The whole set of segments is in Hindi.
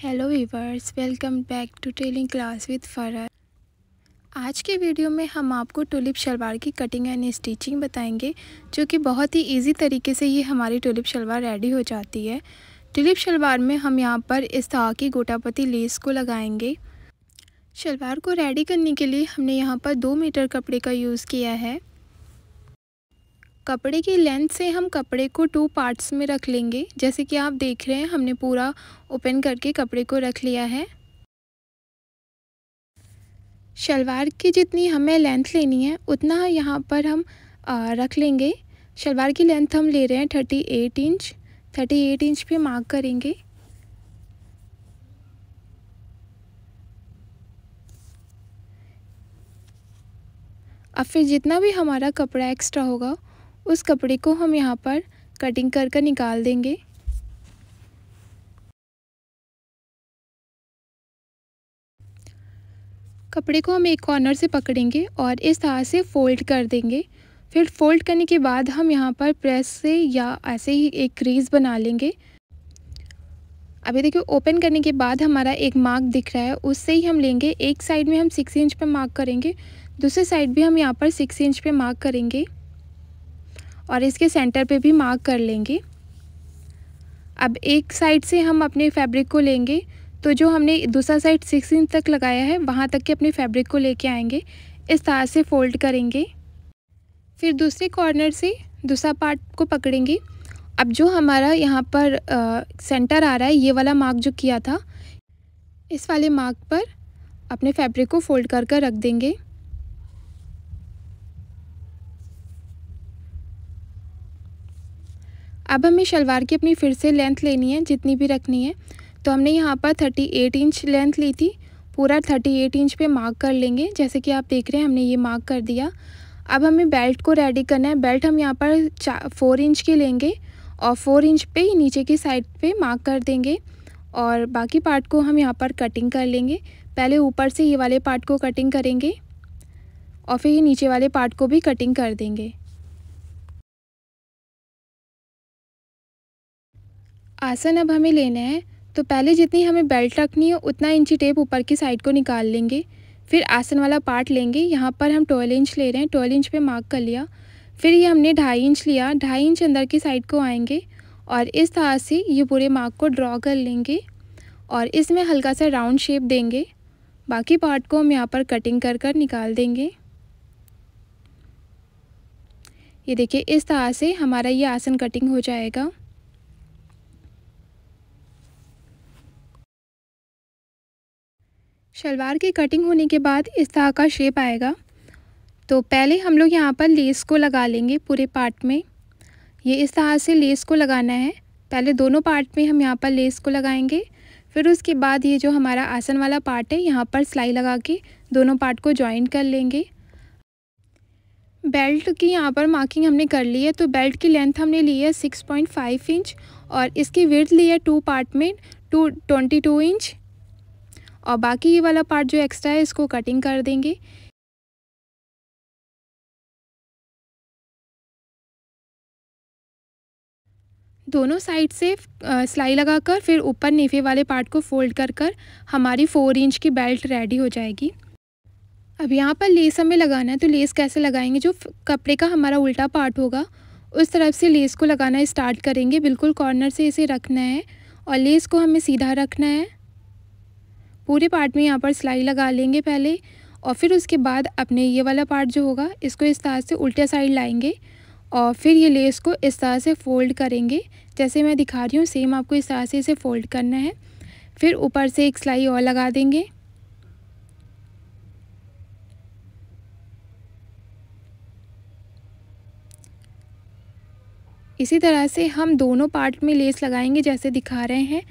hello viewers welcome back to tailoring class with फ़रर आज के वीडियो में हम आपको टुलिप शलवार की कटिंग एंड स्टिचिंग बताएंगे जो कि बहुत ही इजी तरीके से ये हमारी टुलिप शलवार रेडी हो जाती है टुलिप शलवार में हम यहाँ पर इस तरह की गोटापति लेस को लगाएंगे शलवार को रेडी करने के लिए हमने यहाँ पर दो मीटर कपड़े का यूज़ किया है कपड़े की लेंथ से हम कपड़े को टू पार्ट्स में रख लेंगे जैसे कि आप देख रहे हैं हमने पूरा ओपन करके कपड़े को रख लिया है शलवार की जितनी हमें लेंथ लेनी है उतना यहाँ पर हम आ, रख लेंगे शलवार की लेंथ हम ले रहे हैं thirty eight inch thirty eight inch पे मार्क करेंगे अब फिर जितना भी हमारा कपड़ा एक्स्ट्रा होगा उस कपड़े को हम यहाँ पर कटिंग कर कर निकाल देंगे कपड़े को हम एक कॉर्नर से पकड़ेंगे और इस तरह से फोल्ड कर देंगे फिर फोल्ड करने के बाद हम यहाँ पर प्रेस से या ऐसे ही एक क्रीज़ बना लेंगे अभी देखिए ओपन करने के बाद हमारा एक मार्क दिख रहा है उससे ही हम लेंगे एक साइड में हम सिक्स इंच पे मार्क करेंगे दूसरे साइड भी हम यहाँ पर सिक्स इंच पे मार्क करेंगे और इसके सेंटर पे भी मार्क कर लेंगे अब एक साइड से हम अपने फैब्रिक को लेंगे तो जो हमने दूसरा साइड सिक्स इंच तक लगाया है वहाँ तक के अपने फैब्रिक को लेके आएंगे इस तरह से फोल्ड करेंगे फिर दूसरे कॉर्नर से दूसरा पार्ट को पकड़ेंगे अब जो हमारा यहाँ पर आ, सेंटर आ रहा है ये वाला मार्क जो किया था इस वाले मार्क पर अपने फैब्रिक को फोल्ड कर कर रख देंगे अब हमें शलवार की अपनी फिर से लेंथ लेनी है जितनी भी रखनी है तो हमने यहाँ पर थर्टी एट इंच लेंथ ली थी पूरा थर्टी एट इंच पे मार्क कर लेंगे जैसे कि आप देख रहे हैं हमने ये मार्क कर दिया अब हमें बेल्ट को रेडी करना है बेल्ट हम यहाँ पर चा फोर इंच की लेंगे और फोर इंच पे ही नीचे की साइड पे मार्क कर देंगे और बाकी पार्ट को हम यहाँ पर कटिंग कर लेंगे पहले ऊपर से ये वाले पार्ट को कटिंग करेंगे और फिर ये नीचे वाले पार्ट को भी कटिंग कर देंगे आसन अब हमें लेना है तो पहले जितनी हमें बेल्ट रखनी है उतना इंची टेप ऊपर की साइड को निकाल लेंगे फिर आसन वाला पार्ट लेंगे यहाँ पर हम ट्वेल्व इंच ले रहे हैं ट्वेल्व इंच पे मार्क कर लिया फिर ये हमने ढाई इंच लिया ढाई इंच अंदर की साइड को आएंगे और इस तरह से ये पूरे मार्क को ड्रॉ कर लेंगे और इसमें हल्का सा राउंड शेप देंगे बाकी पार्ट को हम यहाँ पर कटिंग कर कर निकाल देंगे ये देखिए इस तरह से हमारा ये आसन कटिंग हो जाएगा शलवार की कटिंग होने के बाद इस तरह का शेप आएगा तो पहले हम लोग यहाँ पर लेस को लगा लेंगे पूरे पार्ट में ये इस तरह से लेस को लगाना है पहले दोनों पार्ट में हम यहाँ पर लेस को लगाएंगे फिर उसके बाद ये जो हमारा आसन वाला पार्ट है यहाँ पर सिलाई लगा के दोनों पार्ट को ज्वाइन कर लेंगे बेल्ट की यहाँ पर मार्किंग हमने कर ली है तो बेल्ट की लेंथ हमने ली है सिक्स पॉइंट फाइव इंच और इसकी विर्थ ली है टू पार्ट में टू ट्वेंटी टू इंच और बाकी ये वाला पार्ट जो एक्स्ट्रा है इसको कटिंग कर देंगे दोनों साइड से सिलाई लगाकर फिर ऊपर नीफे वाले पार्ट को फोल्ड कर कर हमारी फ़ोर इंच की बेल्ट रेडी हो जाएगी अब यहाँ पर लेस हमें लगाना है तो लेस कैसे लगाएंगे जो कपड़े का हमारा उल्टा पार्ट होगा उस तरफ से लेस को लगाना स्टार्ट करेंगे बिल्कुल कॉर्नर से इसे रखना है और लेस को हमें सीधा रखना है पूरे पार्ट में यहाँ पर सिलाई लगा लेंगे पहले और फिर उसके बाद अपने ये वाला पार्ट जो होगा इसको इस तरह से उल्टे साइड लाएंगे और फिर ये लेस को इस तरह से फ़ोल्ड करेंगे जैसे मैं दिखा रही हूँ सेम आपको इस तरह से इसे फ़ोल्ड करना है फिर ऊपर से एक सिलाई और लगा देंगे इसी तरह से हम दोनों पार्ट में लेस लगाएंगे जैसे दिखा रहे हैं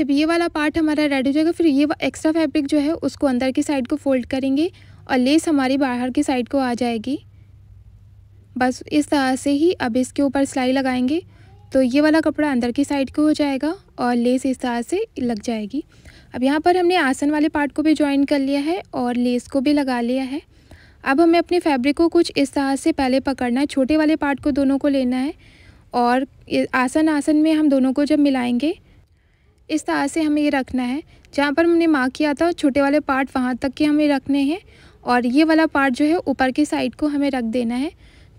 जब ये वाला पार्ट हमारा रेडी हो जाएगा फिर ये एक्स्ट्रा फैब्रिक जो है उसको अंदर की साइड को फोल्ड करेंगे और लेस हमारी बाहर की साइड को आ जाएगी बस इस तरह से ही अब इसके ऊपर सिलाई लगाएंगे तो ये वाला कपड़ा अंदर की साइड को हो जाएगा और लेस इस तरह से लग जाएगी अब यहाँ पर हमने आसन वाले पार्ट को भी ज्वाइन कर लिया है और लेस को भी लगा लिया है अब हमें अपने फैब्रिक को कुछ इस तरह से पहले पकड़ना है छोटे वाले पार्ट को दोनों को लेना है और आसन आसन में हम दोनों को जब मिलाएंगे इस तरह से हमें ये रखना है जहाँ पर हमने मार्क किया था छोटे वाले पार्ट वहाँ तक के हमें रखने हैं और ये वाला पार्ट जो है ऊपर की साइड को हमें रख देना है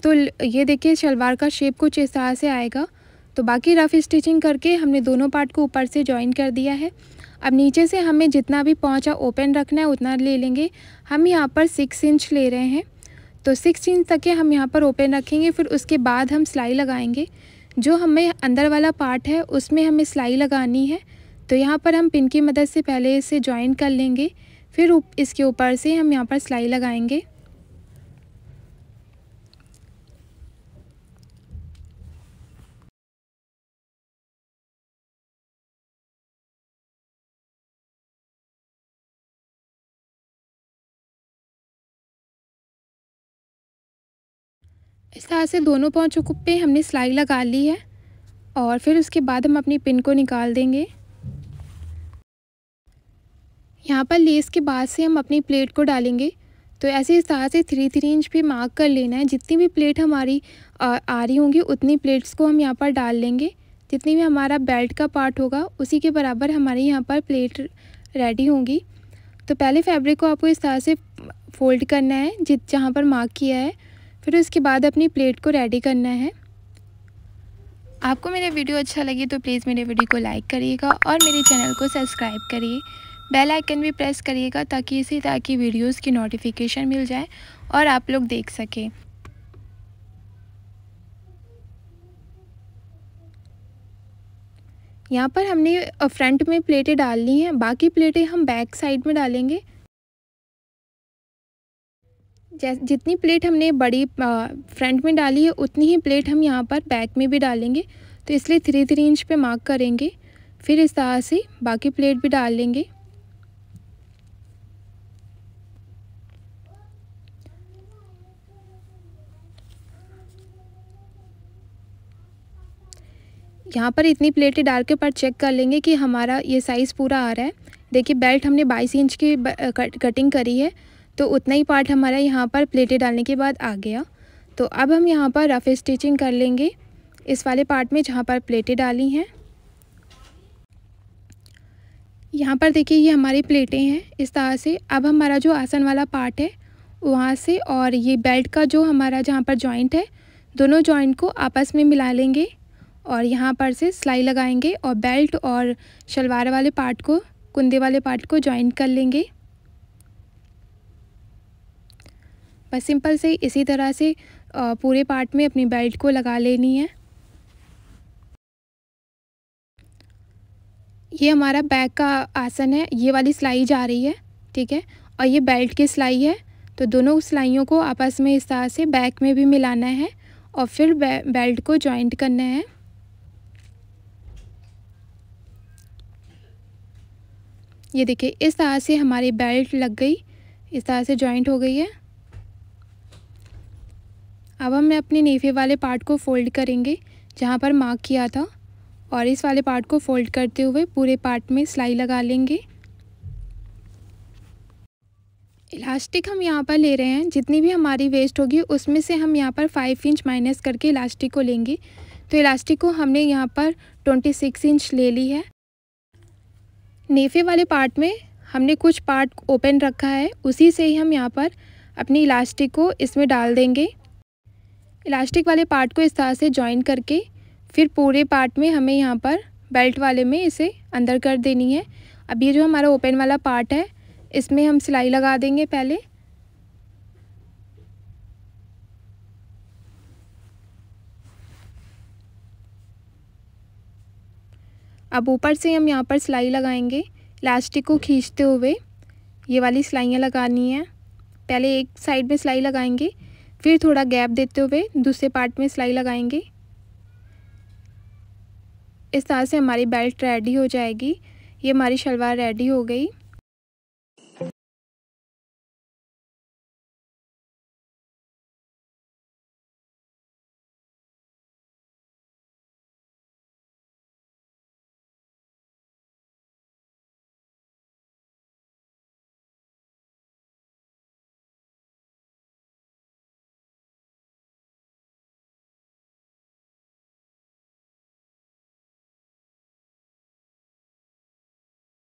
तो ये देखिए शलवार का शेप कुछ इस तरह से आएगा तो बाकी रफ़ स्टिचिंग करके हमने दोनों पार्ट को ऊपर से ज्वाइन कर दिया है अब नीचे से हमें जितना भी पहुँचा ओपन रखना है उतना ले लेंगे हम यहाँ पर सिक्स इंच ले रहे हैं तो सिक्स इंच तक के हम यहाँ पर ओपन रखेंगे फिर उसके बाद हम सिलाई लगाएंगे जो हमें अंदर वाला पार्ट है उसमें हमें सिलाई लगानी है तो यहाँ पर हम पिन की मदद से पहले इसे ज्वाइन कर लेंगे फिर इसके ऊपर से हम यहाँ पर सिलाई लगाएंगे इस तरह से दोनों पहुँचों पे हमने सिलाई लगा ली है और फिर उसके बाद हम अपनी पिन को निकाल देंगे यहाँ पर लेस के बाद से हम अपनी प्लेट को डालेंगे तो ऐसे इस तरह से थ्री थ्री इंच पे मार्क कर लेना है जितनी भी प्लेट हमारी आ, आ रही होंगी उतनी प्लेट्स को हम यहाँ पर डाल लेंगे जितनी भी हमारा बेल्ट का पार्ट होगा उसी के बराबर हमारे यहाँ पर प्लेट रेडी होंगी तो पहले फैब्रिक को आपको इस तरह से फोल्ड करना है जित जहाँ पर मार्क किया है फिर उसके बाद अपनी प्लेट को रेडी करना है आपको मेरा वीडियो अच्छा लगे तो प्लीज़ मेरे वीडियो को लाइक करिएगा और मेरे चैनल को सब्सक्राइब करिए बेल आइकन भी प्रेस करिएगा ताकि इसी तरह की वीडियोस की नोटिफिकेशन मिल जाए और आप लोग देख सकें यहाँ पर हमने फ्रंट में प्लेटें डालनी हैं बाकी प्लेटें हम बैक साइड में डालेंगे जितनी प्लेट हमने बड़ी फ्रंट में डाली है उतनी ही प्लेट हम यहाँ पर बैक में भी डालेंगे तो इसलिए थ्री थ्री इंच पे मार्क करेंगे फिर इस तरह से बाकी प्लेट भी डाल लेंगे यहाँ पर इतनी प्लेटें डाल के पर चेक कर लेंगे कि हमारा ये साइज़ पूरा आ रहा है देखिए बेल्ट हमने बाईस इंच की कटिंग करी है तो उतना ही पार्ट हमारा यहाँ पर प्लेटें डालने के बाद आ गया तो अब हम यहाँ पर रफ़ स्टिचिंग कर लेंगे इस वाले पार्ट में जहाँ पर प्लेटें डाली हैं यहाँ पर देखिए ये हमारी प्लेटें हैं इस तरह से अब हमारा जो आसन वाला पार्ट है वहाँ से और ये बेल्ट का जो हमारा जहाँ पर जॉइंट है दोनों जॉइंट को आपस में मिला लेंगे और यहाँ पर से सिलाई लगाएंगे और बेल्ट और शलवार वाले पार्ट को कुंदे वाले पार्ट को जॉइंट कर लेंगे बस सिंपल से इसी तरह से पूरे पार्ट में अपनी बेल्ट को लगा लेनी है ये हमारा बैक का आसन है ये वाली सिलाई जा रही है ठीक है और ये बेल्ट की सिलाई है तो दोनों सिलाइयों को आपस में इस तरह से बैक में भी मिलाना है और फिर बेल्ट को जॉइंट करना है ये देखिए इस तरह से हमारी बेल्ट लग गई इस तरह से जॉइंट हो गई है अब हम अपने नेफे वाले पार्ट को फोल्ड करेंगे जहाँ पर मार्क किया था और इस वाले पार्ट को फोल्ड करते हुए पूरे पार्ट में सिलाई लगा लेंगे इलास्टिक हम यहाँ पर ले रहे हैं जितनी भी हमारी वेस्ट होगी उसमें से हम यहाँ पर फाइव इंच माइनस करके इलास्टिक को लेंगे तो इलास्टिक को हमने यहाँ पर ट्वेंटी सिक्स इंच ले ली है नेफे वाले पार्ट में हमने कुछ पार्ट ओपन रखा है उसी से ही हम यहाँ पर अपनी इलास्टिक को इसमें डाल देंगे इलास्टिक वाले पार्ट को इस तरह से जॉइन करके फिर पूरे पार्ट में हमें यहाँ पर बेल्ट वाले में इसे अंदर कर देनी है अब ये जो हमारा ओपन वाला पार्ट है इसमें हम सिलाई लगा देंगे पहले अब ऊपर से हम यहाँ पर सिलाई लगाएंगे इलास्टिक को खींचते हुए ये वाली सिलाइयाँ लगानी है पहले एक साइड में सिलाई लगाएंगे फिर थोड़ा गैप देते हुए दूसरे पार्ट में सिलाई लगाएंगे इस तरह से हमारी बेल्ट रेडी हो जाएगी ये हमारी शलवार रेडी हो गई